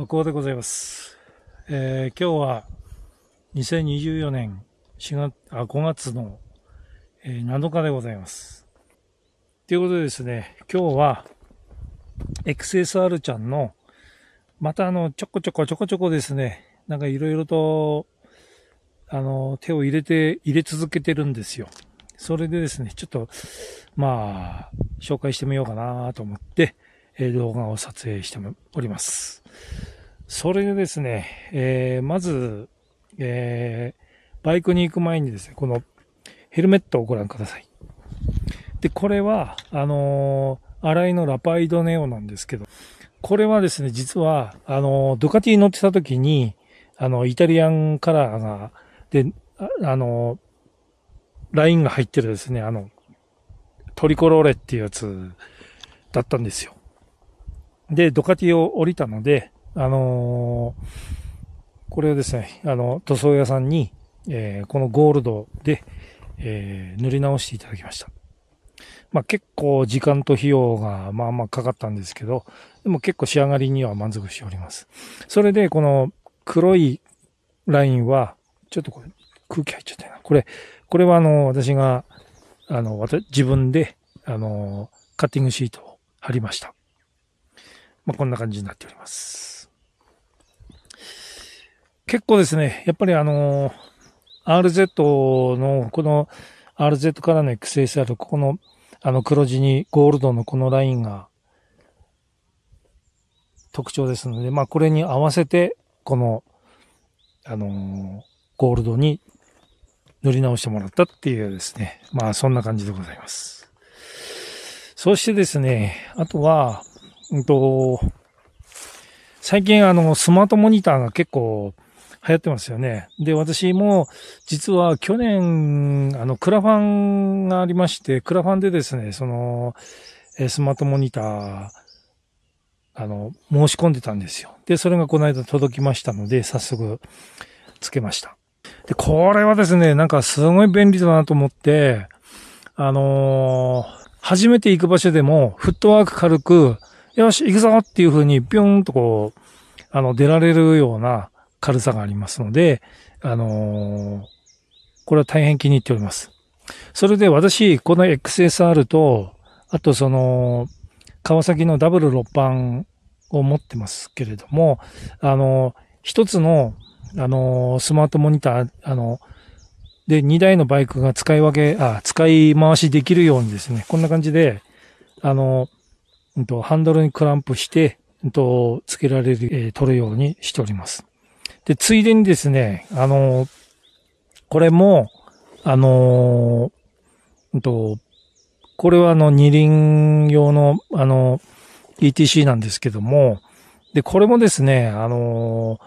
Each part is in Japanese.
おこでございます。えー、今日は2024年4月、あ、5月の、えー、7日でございます。ということでですね、今日は XSR ちゃんの、またあの、ちょこちょこちょこちょこですね、なんかいろいろと、あの、手を入れて、入れ続けてるんですよ。それでですね、ちょっと、まあ、紹介してみようかなと思って、動画を撮影しております。それでですね、えー、まず、えー、バイクに行く前にですね、このヘルメットをご覧ください。で、これは、あのー、新井のラパイドネオなんですけど、これはですね、実は、あのー、ドカティに乗ってた時に、あの、イタリアンカラーが、で、あ、あのー、ラインが入ってるですね、あの、トリコローレっていうやつだったんですよ。で、ドカティを降りたので、あのー、これをですね、あの、塗装屋さんに、えー、このゴールドで、えー、塗り直していただきました。まあ結構時間と費用がまあまあかかったんですけど、でも結構仕上がりには満足しております。それでこの黒いラインは、ちょっとこれ空気入っちゃったな。これ、これはあの、私が、あの、私、自分で、あの、カッティングシートを貼りました。まあこんな感じになっております。結構ですね、やっぱりあの RZ の、この RZ からの XSR、ここのあの黒地にゴールドのこのラインが特徴ですので、まあこれに合わせて、この、あのゴールドに塗り直してもらったっていうですね、まあそんな感じでございます。そしてですね、あとは、うんと、最近あの、スマートモニターが結構、流行ってますよね。で、私も、実は去年、あの、クラファンがありまして、クラファンでですね、その、スマートモニター、あの、申し込んでたんですよ。で、それがこの間届きましたので、早速、つけました。で、これはですね、なんかすごい便利だなと思って、あのー、初めて行く場所でも、フットワーク軽く、よし、行くぞっていう風に、ぴょんとこう、あの、出られるような、軽さがありますので、あのー、これは大変気に入っております。それで私、この XSR と、あとその、川崎のダブル6番を持ってますけれども、あの、一つの、あの、スマートモニター、あの、で、2台のバイクが使い分け、あ、使い回しできるようにですね、こんな感じで、あの、ハンドルにクランプして、と、つけられる、え取るようにしております。で、ついでにですね、あのこれも、あのー、と、これはあの二輪用の、あの、ETC なんですけども、で、これもですね、あの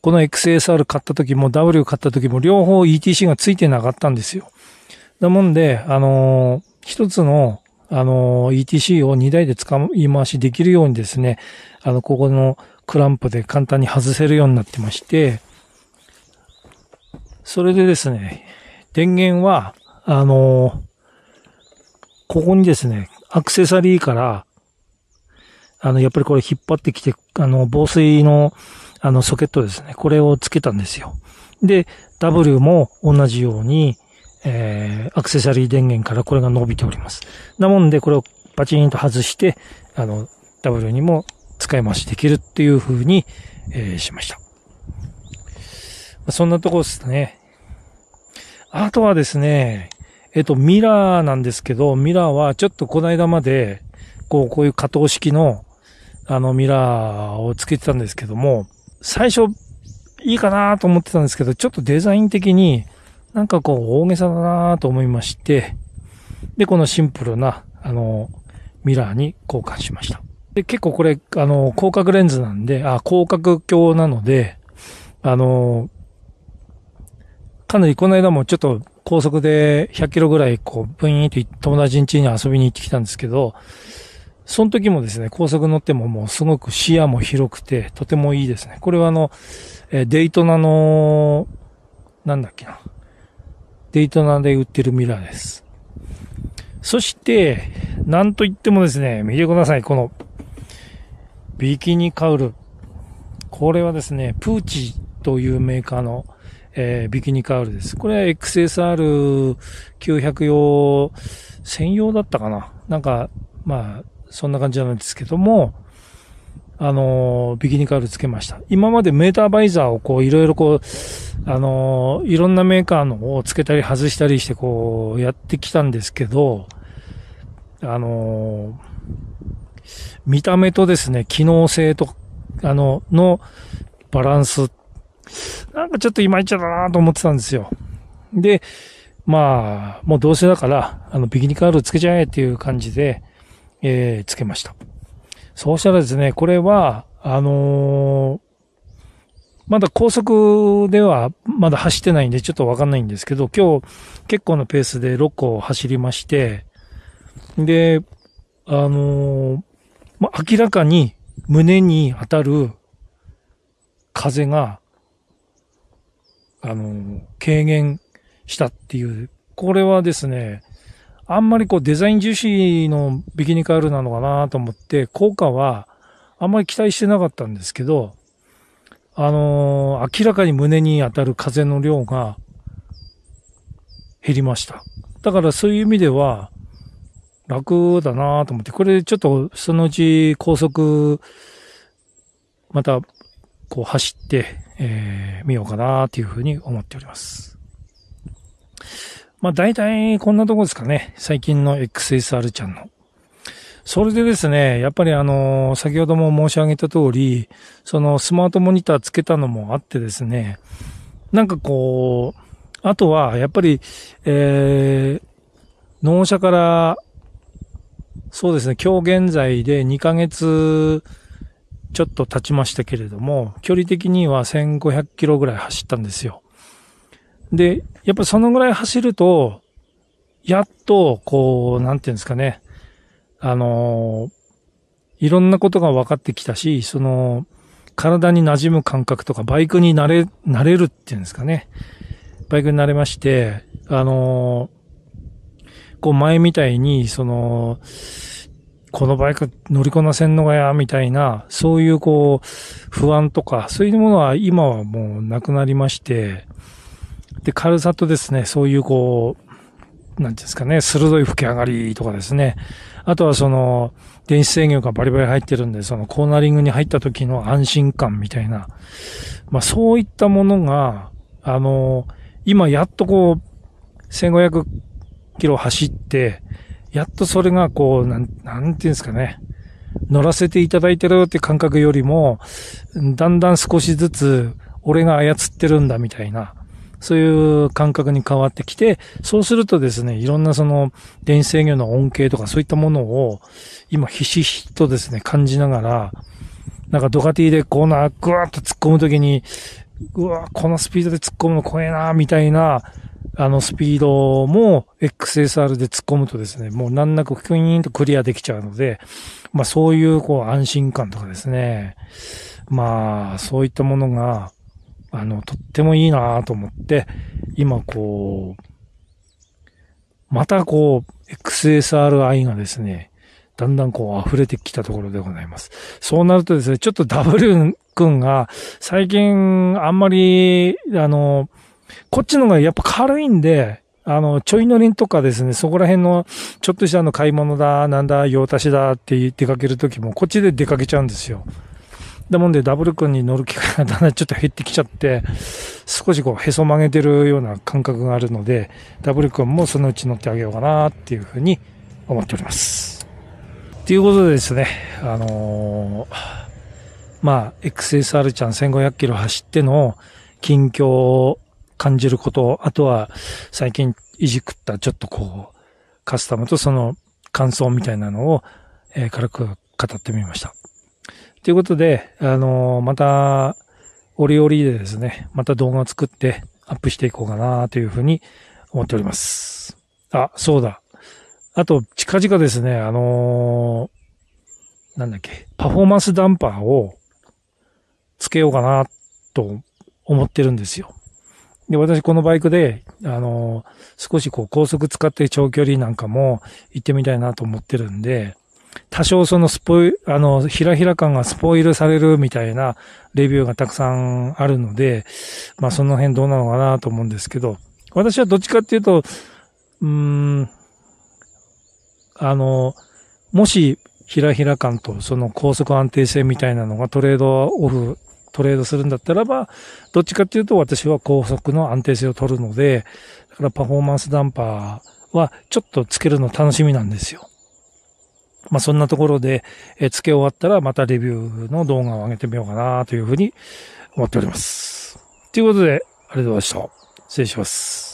この XSR 買った時も W 買った時も両方 ETC が付いてなかったんですよ。なもんで、あの一つの、あの ETC を2台で使い回しできるようにですね、あの、ここのクランプで簡単に外せるようになってまして、それでですね、電源は、あのここにですね、アクセサリーから、あの、やっぱりこれ引っ張ってきて、あの、防水の、あの、ソケットですね。これをつけたんですよ。で、W も同じように、えー、アクセサリー電源からこれが伸びております。なもんで、これをパチンと外して、あの、W にも使い回しできるっていう風に、えー、しました。まあ、そんなとこですね。あとはですね、えっ、と、ミラーなんですけど、ミラーはちょっとこの間まで、こう、こういう加藤式の、あの、ミラーをつけてたんですけども、最初、いいかなと思ってたんですけど、ちょっとデザイン的になんかこう大げさだなと思いまして、で、このシンプルな、あの、ミラーに交換しました。で、結構これ、あの、広角レンズなんで、あ、広角鏡なので、あの、かなりこの間もちょっと高速で100キロぐらい、こう、ブイーンと友達ん家に遊びに行ってきたんですけど、その時もですね、高速乗ってももうすごく視野も広くて、とてもいいですね。これはあの、えデイトナの、なんだっけな。デイトナで売ってるミラーです。そして、なんといってもですね、見てください。この、ビキニカウル。これはですね、プーチというメーカーの、えー、ビキニカウルです。これは XSR900 用専用だったかななんか、まあ、そんな感じなんですけども、あのー、ビキニカウルつけました。今までメーターバイザーをこう、いろいろこう、あのー、いろんなメーカーのをつけたり外したりしてこう、やってきたんですけど、あのー見た目とですね、機能性と、あの、のバランス、なんかちょっといまいちだなと思ってたんですよ。で、まあ、もうどうせだから、あの、ビキニカールつけちゃえっていう感じで、えー、つけました。そうしたらですね、これは、あのー、まだ高速ではまだ走ってないんでちょっとわかんないんですけど、今日結構なペースで6個走りまして、で、あのー、まあ、明らかに胸に当たる風が、あの、軽減したっていう、これはですね、あんまりこうデザイン重視のビキニカールなのかなと思って、効果はあんまり期待してなかったんですけど、あのー、明らかに胸に当たる風の量が減りました。だからそういう意味では、楽だなと思って、これちょっとそのうち高速、また、こう走って、えー、見ようかなというふうに思っております。まあ大体こんなとこですかね。最近の XSR ちゃんの。それでですね、やっぱりあの、先ほども申し上げた通り、そのスマートモニターつけたのもあってですね、なんかこう、あとはやっぱり、えー、納車からそうですね、今日現在で2ヶ月ちょっと経ちましたけれども、距離的には1500キロぐらい走ったんですよ。で、やっぱそのぐらい走ると、やっと、こう、なんていうんですかね、あのいろんなことが分かってきたし、その、体に馴染む感覚とか、バイクになれ、なれるっていうんですかね。バイクになれまして、あの構前みたいに、その、このバイク乗りこなせんのがや、みたいな、そういうこう、不安とか、そういうものは今はもうなくなりまして、で、軽さとですね、そういうこう、なんですかね、鋭い吹き上がりとかですね、あとはその、電子制御がバリバリ入ってるんで、そのコーナリングに入った時の安心感みたいな、まあそういったものが、あの、今やっとこう、1500キロ走って、やっとそれがこう、なん、なんていうんですかね。乗らせていただいてるって感覚よりも、だんだん少しずつ、俺が操ってるんだみたいな、そういう感覚に変わってきて、そうするとですね、いろんなその、電子制御の恩恵とかそういったものを、今ひしひしとですね、感じながら、なんかドカティでコーナーぐわーっと突っ込むときに、うわ、このスピードで突っ込むの怖えな、みたいな、あのスピードも XSR で突っ込むとですね、もう難なくクイーンとクリアできちゃうので、まあそういうこう安心感とかですね、まあそういったものが、あの、とってもいいなと思って、今こう、またこう、XSRI がですね、だんだんこう溢れてきたところでございます。そうなるとですね、ちょっと W 君が最近あんまり、あの、こっちのがやっぱ軽いんで、あの、ちょい乗りとかですね、そこら辺の、ちょっとしたあの買い物だ、なんだ、用足しだって出かけるときも、こっちで出かけちゃうんですよ。だもんで、ダブル君に乗る機会がだんだんちょっと減ってきちゃって、少しこう、へそ曲げてるような感覚があるので、ダブル君もそのうち乗ってあげようかなっていうふうに思っております。ということでですね、あのー、まあ、XSR ちゃん1500キロ走っての近況感じること、あとは最近いじくったちょっとこう、カスタムとその感想みたいなのを、えー、軽く語ってみました。ということで、あのー、また、折々でですね、また動画を作ってアップしていこうかなというふうに思っております。あ、そうだ。あと、近々ですね、あのー、なんだっけ、パフォーマンスダンパーをつけようかなと思ってるんですよ。で、私このバイクで、あの、少しこう高速使って長距離なんかも行ってみたいなと思ってるんで、多少そのスポイ、あの、ひらひら感がスポイルされるみたいなレビューがたくさんあるので、まあその辺どうなのかなと思うんですけど、私はどっちかっていうと、うーん、あの、もし、ひらひら感とその高速安定性みたいなのがトレードオフトレードするんだったらば、どっちかっていうと私は高速の安定性を取るので、だからパフォーマンスダンパーはちょっとつけるの楽しみなんですよ。まあ、そんなところで、え付け終わったらまたレビューの動画を上げてみようかなというふうに思っております。ということで、ありがとうございました。失礼します。